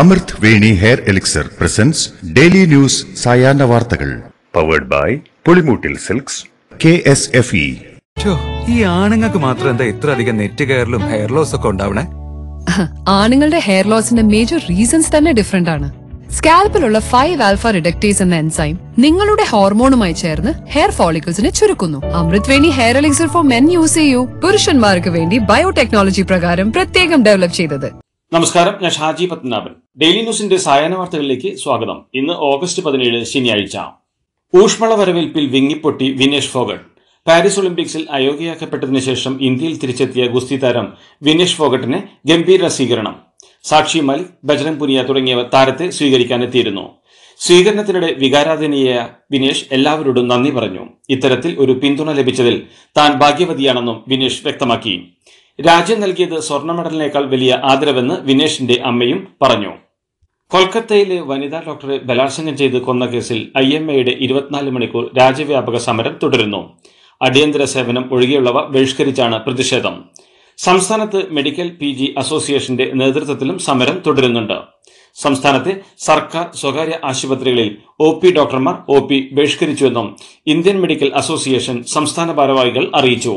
അമൃത് Veni hair elixir presents daily news സായാഹ്ന വാർത്തകൾ powered by Pulimoottil silks K S F E ഈ ആണുങ്ങൾക്ക് മാത്രം എന്താ ഇത്ര അധികം നെറ്റ് കെയറിലും ഹെയർ ലോസ് ഒക്കെ ഉണ്ടാവണേ ആണുങ്ങളുടെ ഹെയർ ലോസിന്റെ മേജർ റീസൺസ് തന്നെ ഡിഫറെന്റ് ആണ് സ്കാൽപ്പിലുള്ള ഫൈവ് ആൽഫ റിഡക്ടേസ് എന്ന എൻസൈം നിങ്ങളുടെ ഹോർമോണുമായി ചേർന്ന് ഹെയർ ഫോളിക്കൽസിനെ ചുരുക്കുന്നു Amritveni hair elixir for men use ചെയ്യൂ പുരുഷന്മാർക്ക് വേണ്ടി ബയോടെക്നോളജി പ്രകാരം പ്രത്യേകം ഡെവലപ്പ് ചെയ്തത് നമസ്കാരം ഞാൻ ഷാജി പത്മനാഭൻ ഡെയിലി ന്യൂസിന്റെ സായാഹ്ന വാർത്തകളിലേക്ക് സ്വാഗതം ഇന്ന് ഓഗസ്റ്റ് പതിനേഴ് ശനിയാഴ്ച ഊഷ്മള വരവേൽപ്പിൽ വിങ്ങിപ്പൊട്ടി വിനേഷ് ഫോഗട്ട് പാരീസ് ഒളിമ്പിക്സിൽ അയോഗ്യയാക്കപ്പെട്ടതിന് ശേഷം ഇന്ത്യയിൽ തിരിച്ചെത്തിയ ഗുസ്തി താരം വിനേഷ് ഫോഗട്ടിന് ഗംഭീര സ്വീകരണം സാക്ഷി മലിക് ബജ്രംഗ് പുനിയ തുടങ്ങിയവർ താരത്തെ സ്വീകരിക്കാനെത്തിയിരുന്നു സ്വീകരണത്തിനിടെ വികാരാധനീയ വിനേഷ് എല്ലാവരോടും നന്ദി പറഞ്ഞു ഇത്തരത്തിൽ ഒരു പിന്തുണ ലഭിച്ചതിൽ താൻ ഭാഗ്യവതിയാണെന്നും വിനേഷ് വ്യക്തമാക്കി രാജ്യം നൽകിയത് സ്വർണ്ണ മെഡലിനേക്കാൾ വലിയ ആദരവെന്ന് വിനേഷിന്റെ അമ്മയും പറഞ്ഞു കൊൽക്കത്തയിലെ വനിതാ ഡോക്ടറെ ബലാത്സംഗം ചെയ്ത് കൊന്ന കേസിൽ ഐ എം എയുടെ ഇരുപത്തിനാല് മണിക്കൂർ രാജ്യവ്യാപക സമരം തുടരുന്നു അടിയന്തര സേവനം ഒഴികെയുള്ളവ ബഹിഷ്കരിച്ചാണ് പ്രതിഷേധം സംസ്ഥാനത്ത് മെഡിക്കൽ പി ജി അസോസിയേഷന്റെ നേതൃത്വത്തിലും സമരം തുടരുന്നുണ്ട് സംസ്ഥാനത്തെ സർക്കാർ സ്വകാര്യ ആശുപത്രികളിൽ ഒ പി ഡോക്ടർമാർ ഒ പി ബഹിഷ്കരിച്ചുവെന്നും ഇന്ത്യൻ മെഡിക്കൽ അസോസിയേഷൻ സംസ്ഥാന ഭാരവാഹികൾ അറിയിച്ചു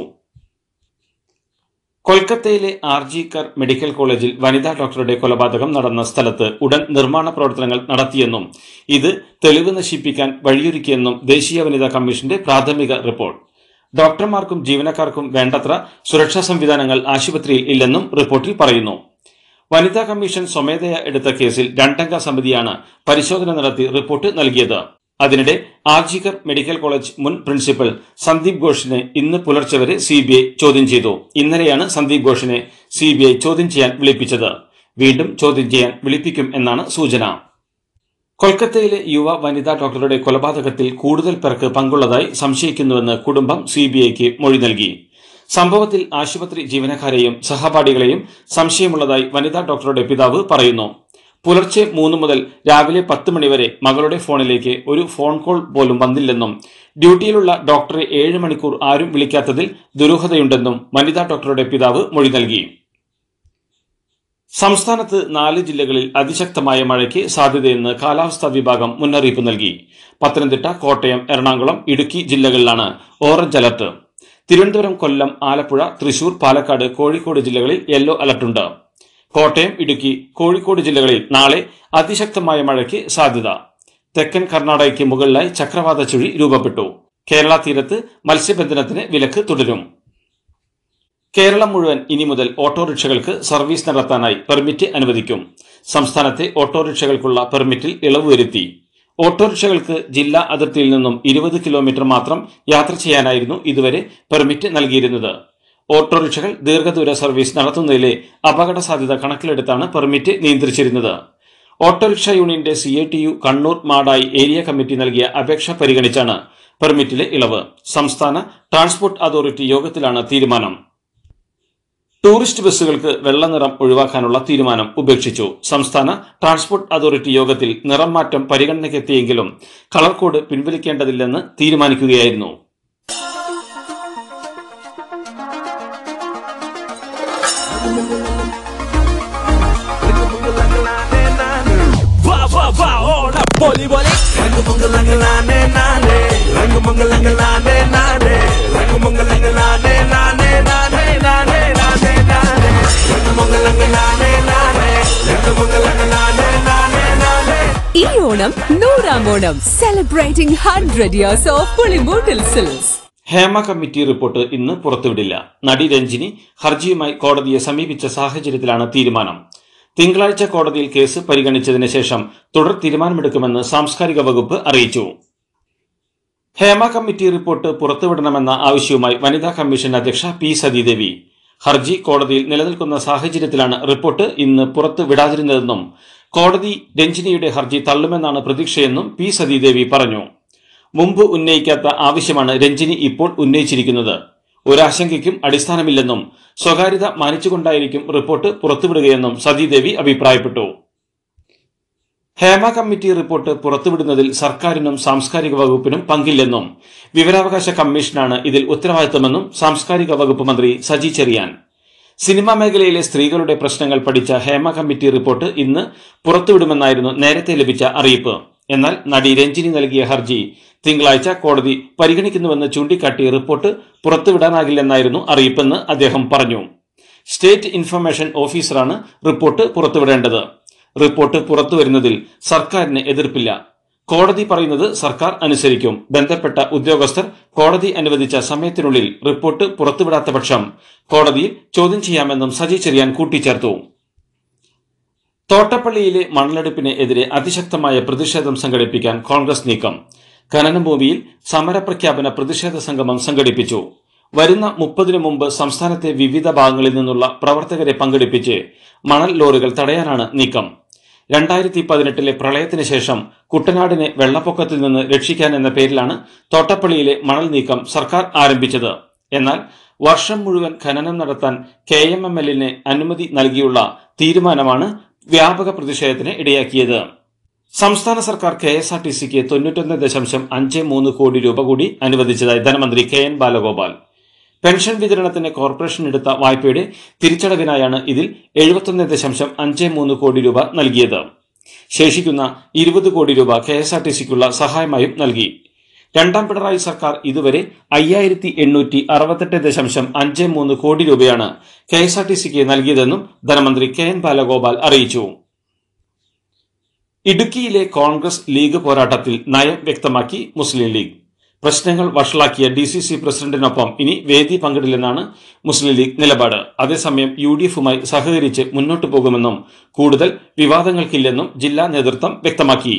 കൊൽക്കത്തയിലെ ആർ ജി കർ മെഡിക്കൽ കോളേജിൽ വനിതാ ഡോക്ടറുടെ കൊലപാതകം നടന്ന സ്ഥലത്ത് ഉടൻ നിർമ്മാണ പ്രവർത്തനങ്ങൾ നടത്തിയെന്നും ഇത് തെളിവ് നശിപ്പിക്കാൻ വഴിയൊരുക്കിയെന്നും ദേശീയ വനിതാ കമ്മീഷന്റെ പ്രാഥമിക റിപ്പോർട്ട് ഡോക്ടർമാർക്കും ജീവനക്കാർക്കും വേണ്ടത്ര സുരക്ഷാ സംവിധാനങ്ങൾ ആശുപത്രിയിൽ ഇല്ലെന്നും റിപ്പോർട്ടിൽ പറയുന്നു വനിതാ കമ്മീഷൻ സ്വമേധയാ എടുത്ത കേസിൽ രണ്ടംഗ സമിതിയാണ് പരിശോധന നടത്തി റിപ്പോർട്ട് നൽകിയത് അതിനിടെ ആർജിക്കർ മെഡിക്കൽ കോളേജ് മുൻ പ്രിൻസിപ്പൽ സന്ദീപ് ഘോഷിനെ ഇന്ന് പുലർച്ചെ വരെ സി ബി ഐ ചോദ്യം ചെയ്തു ഇന്നലെയാണ് സന്ദീപ് ഘോഷിനെ സി ബി ഐ ചോദ്യം ചെയ്യാൻ വിളിപ്പിച്ചത് വീണ്ടും ചോദ്യം ചെയ്യാൻ വിളിപ്പിക്കും എന്നാണ് സൂചന കൊൽക്കത്തയിലെ യുവ വനിതാ ഡോക്ടറുടെ കൊലപാതകത്തിൽ കൂടുതൽ പേർക്ക് പങ്കുള്ളതായി സംശയിക്കുന്നുവെന്ന് കുടുംബം സി ബി ഐക്ക് മൊഴി നൽകി സംഭവത്തിൽ ആശുപത്രി ജീവനക്കാരെയും സഹപാഠികളെയും സംശയമുള്ളതായി വനിതാ ഡോക്ടറുടെ പിതാവ് പറയുന്നു പുലർച്ചെ മൂന്ന് മുതൽ രാവിലെ പത്ത് മണിവരെ മകളുടെ ഫോണിലേക്ക് ഒരു ഫോൺ കോൾ പോലും വന്നില്ലെന്നും ഡ്യൂട്ടിയിലുള്ള ഡോക്ടറെ ഏഴ് മണിക്കൂർ ആരും വിളിക്കാത്തതിൽ ദുരൂഹതയുണ്ടെന്നും വനിതാ ഡോക്ടറുടെ പിതാവ് മൊഴി നൽകി സംസ്ഥാനത്ത് നാല് ജില്ലകളിൽ അതിശക്തമായ മഴയ്ക്ക് സാധ്യതയെന്ന് കാലാവസ്ഥാ വിഭാഗം മുന്നറിയിപ്പ് നൽകി പത്തനംതിട്ട കോട്ടയം എറണാകുളം ഇടുക്കി ജില്ലകളിലാണ് ഓറഞ്ച് അലർട്ട് തിരുവനന്തപുരം കൊല്ലം ആലപ്പുഴ തൃശൂർ പാലക്കാട് കോഴിക്കോട് ജില്ലകളിൽ യെല്ലോ അലർട്ടുണ്ട് കോട്ടയം ഇടുക്കി കോഴിക്കോട് ജില്ലകളിൽ നാളെ അതിശക്തമായ മഴയ്ക്ക് സാധ്യത തെക്കൻ കർണാടകയ്ക്ക് മുകളിലായി ചക്രവാത ചുഴി രൂപപ്പെട്ടു കേരള തീരത്ത് മത്സ്യബന്ധനത്തിന് വിലക്ക് തുടരും കേരളം മുഴുവൻ ഇനി മുതൽ ഓട്ടോറിക്ഷകൾക്ക് സർവീസ് നടത്താനായി പെർമിറ്റ് അനുവദിക്കും സംസ്ഥാനത്തെ ഓട്ടോറിക്ഷകൾക്കുള്ള പെർമിറ്റിൽ ഇളവ് വരുത്തി ഓട്ടോറിക്ഷകൾക്ക് ജില്ലാ അതിർത്തിയിൽ നിന്നും ഇരുപത് കിലോമീറ്റർ മാത്രം യാത്ര ചെയ്യാനായിരുന്നു ഇതുവരെ പെർമിറ്റ് നൽകിയിരുന്നത് ഓട്ടോറിക്ഷകൾ ദീർഘദൂര സർവീസ് നടത്തുന്നതിലെ അപകട സാധ്യത കണക്കിലെടുത്താണ് പെർമിറ്റ് നിയന്ത്രിച്ചിരുന്നത് ഓട്ടോറിക്ഷ യൂണിയന്റെ C A T U Kannur Madayi area committee നൽകിയ അപേക്ഷ പരിഗണിച്ചാണ് പെർമിറ്റിലെ ഇളവ് സംസ്ഥാന ട്രാൻസ്പോർട്ട് അതോറിറ്റി യോഗത്തിലാണ് തീരുമാനം ടൂറിസ്റ്റ് ബസ്സുകൾക്ക് വെള്ള നിറം ഒഴിവാക്കാനുള്ള തീരുമാനം ഉപേക്ഷിച്ചു സംസ്ഥാന ട്രാൻസ്പോർട്ട് അതോറിറ്റി യോഗത്തിൽ നിറം മാറ്റം പരിഗണനയ്ക്കെത്തിയെങ്കിലും കളർ കോഡ് പിൻവലിക്കേണ്ടതില്ലെന്ന് തീരുമാനിക്കുകയായിരുന്നു बोली बोली रंग मंगलंग लाने नाने रंग मंगलंग लाने नाने रंग मंगलंग लाने नाने नाने नाने ഈ ഓണം നൂറാം Onam celebrating hundred years of Pulimoottil silks Hema committee report ഇന്ന് പുറത്തുവിടില്ല നടി രഞ്ജിനി ഹർജിയുമായി കോടതിയെ സമീപിച്ച സാഹചര്യത്തിലാണ് തീരുമാനം തിങ്കളാഴ്ച കോടതിയിൽ കേസ് പരിഗണിച്ചതിന് ശേഷം തുടർ തീരുമാനമെടുക്കുമെന്ന് സാംസ്കാരിക വകുപ്പ് അറിയിച്ചു ഹേമ കമ്മിറ്റി റിപ്പോർട്ട് പുറത്തുവിടണമെന്ന ആവശ്യവുമായി വനിതാ കമ്മീഷൻ അധ്യക്ഷ പി സതീദേവി ഹർജി കോടതിയിൽ നിലനിൽക്കുന്ന സാഹചര്യത്തിലാണ് റിപ്പോർട്ട് ഇന്ന് പുറത്തു വിടാതിരുന്നതെന്നും കോടതി രഞ്ജിനിയുടെ ഹർജി തള്ളുമെന്നാണ് പ്രതീക്ഷയെന്നും പി സതീദേവി പറഞ്ഞു മുമ്പ് ഉന്നയിക്കാത്ത ആവശ്യമാണ് രഞ്ജിനി ഇപ്പോൾ ഉന്നയിച്ചിരിക്കുന്നത് ഒരാശങ്കയ്ക്കും അടിസ്ഥാനമില്ലെന്നും സ്വകാര്യത മാനിച്ചുകൊണ്ടായിരിക്കും റിപ്പോർട്ട് പുറത്തുവിടുകയെന്നും സതീദേവി അഭിപ്രായപ്പെട്ടു ഹേമ കമ്മിറ്റി റിപ്പോർട്ട് പുറത്തുവിടുന്നതിൽ സർക്കാരിനും സാംസ്കാരിക വകുപ്പിനും പങ്കില്ലെന്നും വിവരാവകാശ കമ്മീഷനാണ് ഇതിൽ ഉത്തരവാദിത്തമെന്നും സാംസ്കാരിക വകുപ്പ് മന്ത്രി സജി ചെറിയാൻ സിനിമാ മേഖലയിലെ സ്ത്രീകളുടെ പ്രശ്നങ്ങൾ പഠിച്ച ഹേമ കമ്മിറ്റി റിപ്പോർട്ട് ഇന്ന് പുറത്തുവിടുമെന്നായിരുന്നു നേരത്തെ ലഭിച്ച അറിയിപ്പ് എന്നാൽ നടി രഞ്ജിനി നൽകിയ ഹർജി തിങ്കളാഴ്ച കോടതി പരിഗണിക്കുന്നുവെന്ന് ചൂണ്ടിക്കാട്ടിയ റിപ്പോർട്ട് പുറത്തുവിടാനാകില്ലെന്നായിരുന്നു അറിയിപ്പെന്ന് അദ്ദേഹം പറഞ്ഞു സ്റ്റേറ്റ് ഇൻഫർമേഷൻ ഓഫീസറാണ് റിപ്പോർട്ട് പുറത്തുവിടേണ്ടത് റിപ്പോർട്ട് പുറത്തുവരുന്നതിൽ സർക്കാരിന് എതിർപ്പില്ല കോടതി പറയുന്നത് സർക്കാർ അനുസരിക്കും ബന്ധപ്പെട്ട ഉദ്യോഗസ്ഥർ കോടതി അനുവദിച്ച സമയത്തിനുള്ളിൽ റിപ്പോർട്ട് പുറത്തുവിടാത്ത പക്ഷം കോടതിയിൽ ചോദ്യം ചെയ്യാമെന്നും സജി ചെറിയാൻ കൂട്ടിച്ചേർത്തു തോട്ടപ്പള്ളിയിലെ മണലെടുപ്പിനെതിരെ അതിശക്തമായ പ്രതിഷേധം സംഘടിപ്പിക്കാൻ കോൺഗ്രസ് നീക്കം ഖനനഭൂമിയിൽ സമരപ്രഖ്യാപന പ്രതിഷേധ സംഗമം സംഘടിപ്പിച്ചു വരുന്ന മുപ്പതിനു മുമ്പ് സംസ്ഥാനത്തെ വിവിധ ഭാഗങ്ങളിൽ നിന്നുള്ള പ്രവർത്തകരെ പങ്കെടുപ്പിച്ച് മണൽ ലോറികൾ തടയാനാണ് നീക്കം രണ്ടായിരത്തി പതിനെട്ടിലെ പ്രളയത്തിന് ശേഷം കുട്ടനാടിനെ വെള്ളപ്പൊക്കത്തിൽ നിന്ന് രക്ഷിക്കാൻ എന്ന പേരിലാണ് തോട്ടപ്പള്ളിയിലെ മണൽ നീക്കം സർക്കാർ ആരംഭിച്ചത് എന്നാൽ വർഷം മുഴുവൻ ഖനനം നടത്താൻ കെ എം എം എല്ലിന് അനുമതി നൽകിയുള്ള തീരുമാനമാണ് വ്യാപക പ്രതിഷേധത്തിന് ഇടയാക്കിയത് സംസ്ഥാന സർക്കാർ കെ എസ് ആർ ടി സിക്ക് തൊണ്ണൂറ്റൊന്ന് ദശാംശം അഞ്ച് മൂന്ന് കോടി രൂപ കൂടി അനുവദിച്ചതായി ധനമന്ത്രി കെ എൻ ബാലഗോപാൽ പെൻഷൻ വിതരണത്തിന് കോർപ്പറേഷൻ എടുത്ത വായ്പയുടെ തിരിച്ചടവിനായാണ് ഇതിൽ എഴുപത്തൊന്ന് ദശാംശം അഞ്ച് മൂന്ന് കോടി രൂപ നൽകിയത് ശേഷിക്കുന്ന ഇരുപത് കോടി രൂപ കെ എസ് ആർ ടി സിക്കുള്ള സഹായമായും നൽകി രണ്ടാം പിണറായി സർക്കാർ ഇതുവരെ അയ്യായിരത്തി എണ്ണൂറ്റി അറുപത്തെട്ട് ദശാംശം അഞ്ച് മൂന്ന് കോടി രൂപയാണ് കെ എസ് ആർ ടി സിക്ക് നൽകിയതെന്നും ധനമന്ത്രി കെ എൻ ബാലഗോപാൽ അറിയിച്ചു ഇടുക്കിയിലെ കോൺഗ്രസ് ലീഗ് പോരാട്ടത്തിൽ നയം വ്യക്തമാക്കി മുസ്ലിം ലീഗ് പ്രശ്നങ്ങൾ വഷളാക്കിയ ഡി സി സി പ്രസിഡന്റിനൊപ്പം ഇനി വേദി പങ്കിടില്ലെന്നാണ് മുസ്ലിം ലീഗ് നിലപാട് അതേസമയം യു ഡി എഫുമായി സഹകരിച്ച് മുന്നോട്ടു പോകുമെന്നും കൂടുതൽ വിവാദങ്ങൾക്കില്ലെന്നും ജില്ലാ നേതൃത്വം വ്യക്തമാക്കി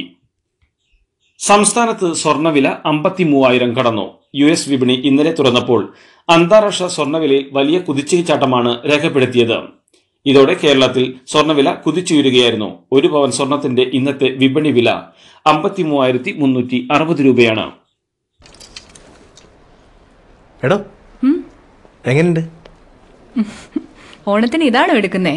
സംസ്ഥാനത്ത് സ്വർണ്ണവില അമ്പത്തി മൂവായിരം കടന്നു യു എസ് വിപണി ഇന്നലെ തുറന്നപ്പോൾ അന്താരാഷ്ട്ര സ്വർണ്ണവിലയിൽ വലിയ കുതിച്ചുചാട്ടമാണ് രേഖപ്പെടുത്തിയത് ഇതോടെ കേരളത്തിൽ സ്വർണ്ണവില കുതിച്ചുയരുകയായിരുന്നു ഒരു പവൻ സ്വർണത്തിന്റെ ഇന്നത്തെ വിപണി വില അമ്പത്തി മുന്നൂറ്റി അറുപത് രൂപയാണ് എടോ എങ്ങനെയുണ്ട് ഓണത്തിന് ഇതാണോ എടുക്കുന്നേ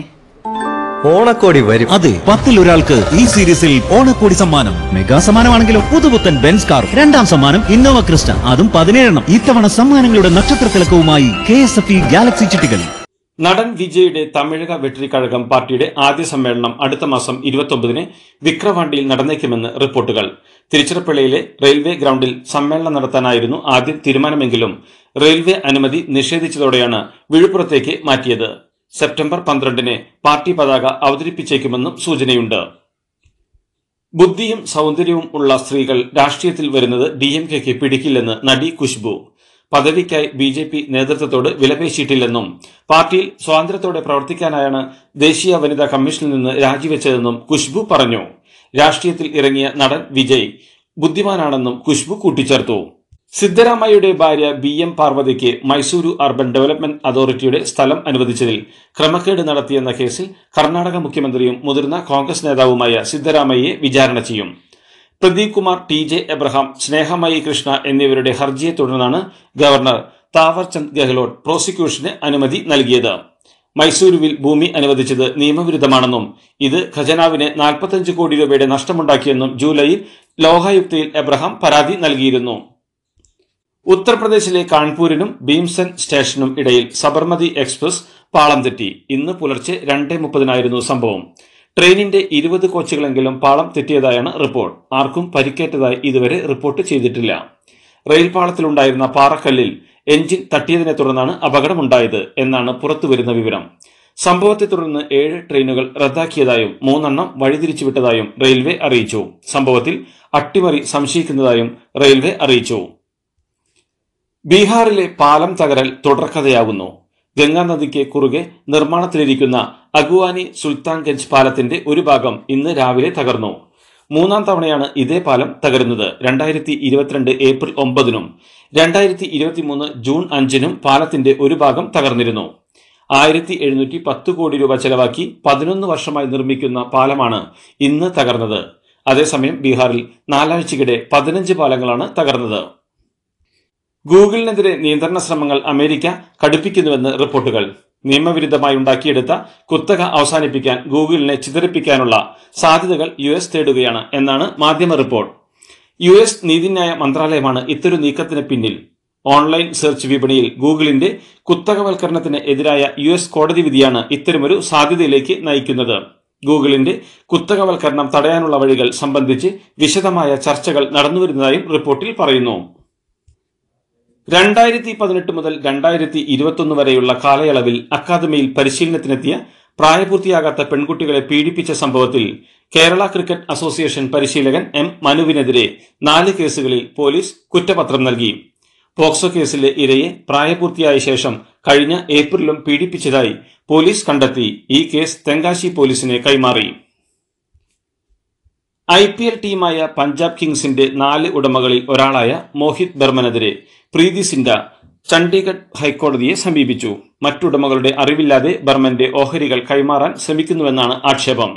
ഓണക്കോടി വരും അതെ പത്തിൽ ഒരാൾക്ക് ഈ സീരീസിൽ ഓണക്കോടി സമ്മാനം മെഗാ സമ്മാനമാണെങ്കിലും പുതുപുത്തൻ ബെൻസ് കാർ രണ്ടാം സമ്മാനം ഇന്നോവ ക്രിസ്റ്റ അതും പതിനേഴെണ്ണം ഇത്തവണ സമ്മാനങ്ങളുടെ നക്ഷത്ര തിളക്കവുമായി K S F E galaxy ചിട്ടികൾ നടൻ വിജയുടെ തമിഴക വെട്ടിക്കഴകം പാർട്ടിയുടെ ആദ്യ സമ്മേളനം അടുത്ത മാസം ഇരുപത്തൊമ്പതിന് വിക്രവാണ്ടിയിൽ നടന്നേക്കുമെന്ന് റിപ്പോർട്ടുകൾ തിരുച്ചിറപ്പള്ളിയിലെ റെയിൽവേ ഗ്രൗണ്ടിൽ സമ്മേളനം നടത്താനായിരുന്നു ആദ്യം തീരുമാനമെങ്കിലും റെയിൽവേ അനുമതി നിഷേധിച്ചതോടെയാണ് വിഴുപ്പുറത്തേക്ക് മാറ്റിയത് സെപ്റ്റംബർ പന്ത്രണ്ടിന് പാർട്ടി പതാക അവതരിപ്പിച്ചേക്കുമെന്നും സൂചനയുണ്ട് ബുദ്ധിയും സൗന്ദര്യവും ഉള്ള സ്ത്രീകൾ രാഷ്ട്രീയത്തിൽ വരുന്നത് ഡി എം കെക്ക് പിടിക്കില്ലെന്ന് നടി ഖുശ്ബു പദവിക്കായി ബി ജെ പി നേതൃത്വത്തോട് വിലപേശിയിട്ടില്ലെന്നും പാർട്ടിയിൽ സ്വാതന്ത്ര്യത്തോടെ പ്രവർത്തിക്കാനായാണ് ദേശീയ വനിതാ കമ്മീഷനിൽ നിന്ന് രാജിവെച്ചതെന്നും ഖുഷ്ബു പറഞ്ഞു രാഷ്ട്രീയത്തിൽ ഇറങ്ങിയ നടൻ വിജയ് ബുദ്ധിമാനാണെന്നും ഖുഷ്ബു കൂട്ടിച്ചേർത്തു സിദ്ധരാമയ്യയുടെ ഭാര്യ ബി എം പാർവതിക്ക് മൈസൂരു അർബൻ ഡെവലപ്മെന്റ് അതോറിറ്റിയുടെ സ്ഥലം അനുവദിച്ചതിൽ ക്രമക്കേട് നടത്തിയെന്ന കേസിൽ കർണാടക മുഖ്യമന്ത്രിയും മുതിർന്ന കോൺഗ്രസ് നേതാവുമായ സിദ്ധരാമയ്യയെ വിചാരണ ചെയ്യും Pradeep Kumar T J Abraham Snehamayi Krishna എന്നിവരുടെ ഹർജിയെ തുടർന്നാണ് ഗവർണർ താവർചന്ദ് ഗെഹ്ലോട്ട് പ്രോസിക്യൂഷന് അനുമതി നൽകിയത് മൈസൂരുവിൽ ഭൂമി അനുവദിച്ചത് നിയമവിരുദ്ധമാണെന്നും ഇത് ഖജനാവിന് നാൽപ്പത്തഞ്ച് കോടി രൂപയുടെ നഷ്ടമുണ്ടാക്കിയെന്നും ജൂലൈയിൽ ലോകായുക്തയിൽ എബ്രഹാം പരാതി നൽകിയിരുന്നു ഉത്തർപ്രദേശിലെ കാൺപൂരിനും ഭീംസൻ സ്റ്റേഷനും ഇടയിൽ സബർമതി എക്സ്പ്രസ് പാളം തെറ്റി ഇന്ന് പുലർച്ചെ രണ്ടേ മുപ്പതിനായിരുന്നു സംഭവം ട്രെയിനിന്റെ ഇരുപത് കോച്ചുകളെങ്കിലും പാളം തെറ്റിയതായാണ് റിപ്പോർട്ട് ആർക്കും പരിക്കേറ്റതായി ഇതുവരെ റിപ്പോർട്ട് ചെയ്തിട്ടില്ല റെയിൽ പാളത്തിലുണ്ടായിരുന്ന പാറക്കല്ലിൽ എഞ്ചിൻ തട്ടിയതിനെ തുടർന്നാണ് അപകടമുണ്ടായത് എന്നാണ് പുറത്തുവരുന്ന വിവരം സംഭവത്തെ തുടർന്ന് ഏഴ് ട്രെയിനുകൾ റദ്ദാക്കിയതായും മൂന്നെണ്ണം വഴിതിരിച്ചുവിട്ടതായും റെയിൽവേ അറിയിച്ചു സംഭവത്തിൽ അട്ടിമറി സംശയിക്കുന്നതായും റെയിൽവേ അറിയിച്ചു ബീഹാറിലെ പാലം തകരൽ തുടർക്കഥയാകുന്നു നദിക്ക് കുറുകെ നിർമ്മാണത്തിലിരിക്കുന്ന അഗുവാനി സുൽത്താൻഗഞ്ച് പാലത്തിന്റെ ഒരു ഭാഗം ഇന്ന് രാവിലെ തകർന്നു മൂന്നാം തവണയാണ് ഇതേ പാലം തകരുന്നത് രണ്ടായിരത്തി ഇരുപത്തിരണ്ട് ഏപ്രിൽ ഒമ്പതിനും രണ്ടായിരത്തി ഇരുപത്തിമൂന്ന് ജൂൺ അഞ്ചിനും പാലത്തിന്റെ ഒരു ഭാഗം തകർന്നിരുന്നു ആയിരത്തി എഴുന്നൂറ്റി പത്ത് കോടി രൂപ ചെലവാക്കി പതിനൊന്ന് വർഷമായി നിർമ്മിക്കുന്ന പാലമാണ് ഇന്ന് തകർന്നത് അതേസമയം ബീഹാറിൽ നാലാഴ്ചയ്ക്കിടെ പതിനഞ്ച് പാലങ്ങളാണ് തകർന്നത് ഗൂഗിളിനെതിരെ നിയന്ത്രണ ശ്രമങ്ങൾ അമേരിക്ക കടുപ്പിക്കുന്നുവെന്ന് റിപ്പോർട്ടുകൾ നിയമവിരുദ്ധമായി ഉണ്ടാക്കിയെടുത്ത കുത്തക അവസാനിപ്പിക്കാൻ ഗൂഗിളിനെ ചിതറിപ്പിക്കാനുള്ള സാധ്യതകൾ യു എസ് തേടുകയാണ് എന്നാണ് മാധ്യമ റിപ്പോർട്ട് യു എസ് നീതിന്യായ മന്ത്രാലയമാണ് ഇത്തരം നീക്കത്തിന് പിന്നിൽ ഓൺലൈൻ സെർച്ച് വിപണിയിൽ ഗൂഗിളിന്റെ കുത്തകവൽക്കരണത്തിന് എതിരായ യു എസ് കോടതി വിധിയാണ് ഇത്തരമൊരു സാധ്യതയിലേക്ക് നയിക്കുന്നത് ഗൂഗിളിന്റെ കുത്തകവൽക്കരണം തടയാനുള്ള വഴികൾ സംബന്ധിച്ച് വിശദമായ ചർച്ചകൾ നടന്നുവരുന്നതായും റിപ്പോർട്ടിൽ പറയുന്നു രണ്ടായിരത്തി പതിനെട്ട് മുതൽ രണ്ടായിരത്തി ഇരുപത്തൊന്ന് വരെയുള്ള കാലയളവിൽ അക്കാദമിയിൽ പരിശീലനത്തിനെത്തിയ പ്രായപൂർത്തിയാകാത്ത പെൺകുട്ടികളെ പീഡിപ്പിച്ച സംഭവത്തിൽ കേരള ക്രിക്കറ്റ് അസോസിയേഷൻ പരിശീലകൻ എം മനുവിനെതിരെ നാല് കേസുകളിൽ പോലീസ് കുറ്റപത്രം നൽകി പോക്സോ കേസിലെ ഇരയെ പ്രായപൂർത്തിയായ ശേഷം കഴിഞ്ഞ ഏപ്രിലും പീഡിപ്പിച്ചതായി പോലീസ് കണ്ടെത്തി ഈ കേസ് തെങ്കാശി പോലീസിനെ കൈമാറി ഐ പി എൽ ടീമായ പഞ്ചാബ് കിങ്സിന്റെ നാല് ഉടമകളിൽ ഒരാളായ മോഹിത് ബർമനെതിരെ പ്രീതി സിൻഡ ചണ്ഡീഗഡ് ഹൈക്കോടതിയെ സമീപിച്ചു മറ്റുടമകളുടെ അറിവില്ലാതെ ബർമന്റെ ഓഹരികൾ കൈമാറാൻ ശ്രമിക്കുന്നുവെന്നാണ് ആക്ഷേപം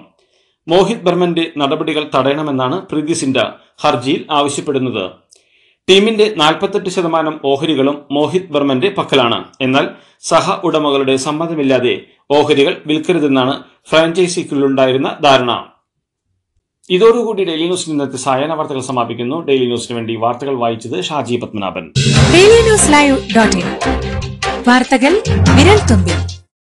മോഹിത് ബർമന്റെ നടപടികൾ തടയണമെന്നാണ് പ്രീതി സിൻഡ ഹർജിയിൽ ആവശ്യപ്പെടുന്നത് ടീമിന്റെ നാൽപ്പത്തെട്ട് ശതമാനം ഓഹരികളും മോഹിത് ബർമന്റെ പക്കലാണ് എന്നാൽ സഹ ഉടമകളുടെ സമ്മതമില്ലാതെ ഓഹരികൾ വിൽക്കരുതെന്നാണ് ഫ്രാഞ്ചൈസിക്കുള്ളിലുണ്ടായിരുന്ന ധാരണ ഇതോടുകൂടി ഡെയിലി ന്യൂസ് ഇന്നത്തെ സായന വാർത്തകൾ സമാപിക്കുന്നു ഡെയിലി ന്യൂസിന് വേണ്ടി വാർത്തകൾ വായിച്ചത് Shaji Padmanabhan daily news live dot വാർത്തകൾ വിരൽ തുമ്പിൽ